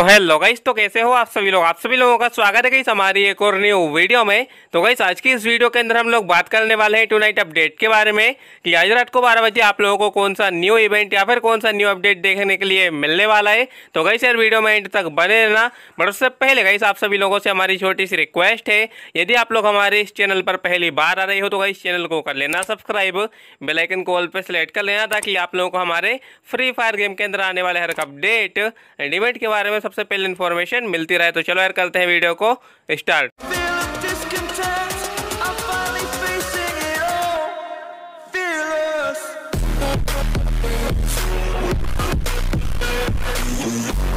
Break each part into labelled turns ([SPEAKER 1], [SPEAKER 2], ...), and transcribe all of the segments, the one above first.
[SPEAKER 1] तो hello guys तो कैसे हो आप सभी लोग आप सभी लोगों का स्वागत है गाइस हमारी एक और न्यू वीडियो में तो गाइस आज की इस वीडियो के अंदर हम लोग बात करने वाले हैं टू नाइट अपडेट के बारे में कि आज रात को बारह बजे आप लोगों को कौन सा न्यू इवेंट या फिर कौन सा न्यू अपडेट देखने के लिए मिलने वाला है तो गाइस सर वीडियो में एंड तक बने रहना बट उससे पहले गाइस आप सभी लोगों से हमारी छोटी सी रिक्वेस्ट है यदि आप लोग हमारे इस चैनल पर पहली बार आ रहे हो तो गाइस चैनल को कर लेना सब्सक्राइब बेलाइकन को ऑल पर सेलेक्ट कर लेना ताकि आप लोगों को हमारे फ्री फायर गेम के अंदर आने वाले हर अपडेट एंड इवेंट के बारे में सबसे पहले इन्फॉर्मेशन मिलती रहे तो चलो यार करते हैं वीडियो को start We'll be right back.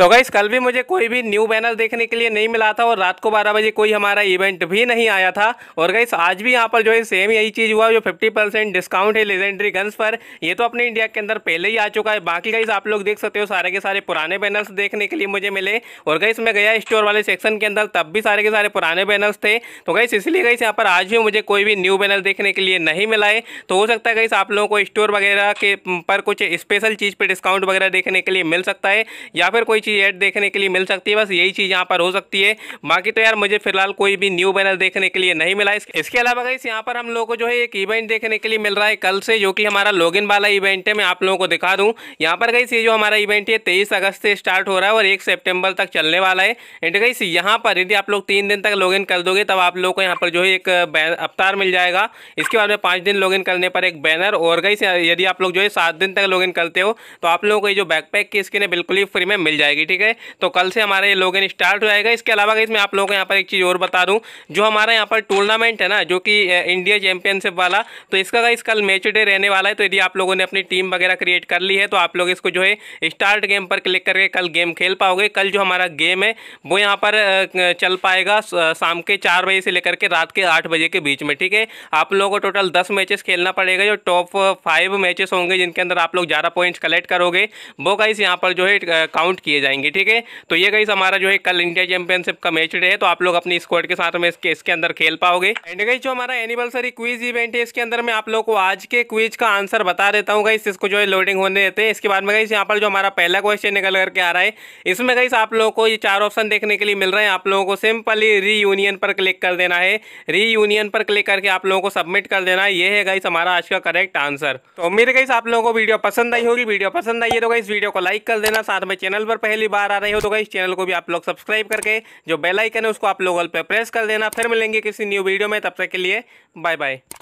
[SPEAKER 1] तो अगर कल भी मुझे कोई भी न्यू बैनर देखने के लिए नहीं मिला था और रात को बारह बजे कोई हमारा इवेंट भी नहीं आया था और गई आज भी यहाँ पर जो है सेम यही चीज़ हुआ जो 50 परसेंट डिस्काउंट है लेजेंडरी गन्स पर ये तो अपने इंडिया के अंदर पहले ही आ चुका है बाकी गई आप लोग देख सकते हो सारे के सारे पुराने बैनर्स देखने के लिए मुझे मिले और गई मैं गया स्टोर वाले सेक्शन के अंदर तब भी सारे के सारे पुराने बैनर्स थे तो गई इसलिए गई यहाँ पर आज भी मुझे कोई भी न्यू बैनर देखने के लिए नहीं मिला है तो हो सकता है गई आप लोगों को स्टोर वगैरह के पर कुछ स्पेशल चीज़ पर डिस्काउंट वगैरह देखने के लिए मिल सकता है या फिर कोई चीज़ ऐड देखने के लिए मिल सकती है बस यही चीज़ यहाँ पर हो सकती है बाकी तो यार मुझे फिलहाल कोई भी न्यू बैनर देखने के लिए नहीं मिला इसके अलावा गई यहाँ पर हम लोग को जो है एक इवेंट देखने के लिए मिल रहा है कल से जो कि हमारा लॉग वाला इवेंट है मैं आप लोगों को दिखा दूँ यहाँ पर गई ये जो हमारा इवेंट है तेईस अगस्त से स्टार्ट हो रहा है और एक सेप्टेम्बर तक चलने वाला है एंड गई यहाँ पर यदि आप लोग तीन दिन तक लॉग कर दोगे तब आप लोग को यहाँ पर जो है एक अवतार मिल जाएगा इसके बाद में पाँच दिन लॉग करने पर एक बैनर और गई यदि आप लोग जो है सात दिन तक लॉग करते हो तो आप लोगों को ये जो बैकपैक की स्किन है बिल्कुल ही फ्री में मिल जाएगी जाएगी ठीक है तो कल से हमारे ये लॉगिन स्टार्ट हो जाएगा इसके अलावा इसमें आप लोगों को यहाँ पर एक चीज़ और बता दूँ जो हमारा यहाँ पर टूर्नामेंट है ना जो कि इंडिया चैंपियनशिप वाला तो इसका गाइस कल मैच डे रहने वाला है तो यदि आप लोगों ने अपनी टीम वगैरह क्रिएट कर ली है तो आप लोग इसको जो है स्टार्ट गेम पर क्लिक करके कल गेम खेल पाओगे कल जो हमारा गेम है वो यहाँ पर चल पाएगा शाम के चार बजे से लेकर के रात के आठ बजे के बीच में ठीक है आप लोगों को टोटल दस मैचेस खेलना पड़ेगा जो टॉप फाइव मैचेस होंगे जिनके अंदर आप लोग ज़्यादा पॉइंट्स कलेक्ट करोगे वो गाइस यहाँ पर जो है काउंट किए जाएंगे जाएंगे ठीक है तो ये गई हमारा जो है कल इंडिया चैंपियनशिप का मैच डे है तो आप लोग अपनी स्क्वाड के साथ में इसके इसके अंदर खेल पाओगे एंड गई जो हमारा एनिवर्सरी क्विज इवेंट है इसके अंदर मैं आप लोग को आज के क्विज का आंसर बता देता हूँ गई इसको जो है लोडिंग होने देते हैं इसके बाद में गई यहाँ पर जो हमारा पहला क्वेश्चन निकल करके आ रहा है इसमें गई आप लोगों को ये चार ऑप्शन देखने के लिए मिल रहे हैं आप लोगों को सिंपली रीयूनियन पर क्लिक कर देना है रीयूनियन पर क्लिक करके आप लोगों को सबमिट कर देना है ये है गाइस हमारा आज का करेक्ट आंसर तो उम्मीद है गाइस आप लोगों को वीडियो पसंद आई होगी वीडियो पसंद आई है तो गाइस वीडियो को लाइक कर देना साथ में चैनल पर पहले पहली बार आ रहे हो तो गई चैनल को भी आप लोग सब्सक्राइब करके जो बेलाइकन है उसको आप लोग पर प्रेस कर देना फिर मिलेंगे किसी न्यू वीडियो में तब तक के लिए बाय बाय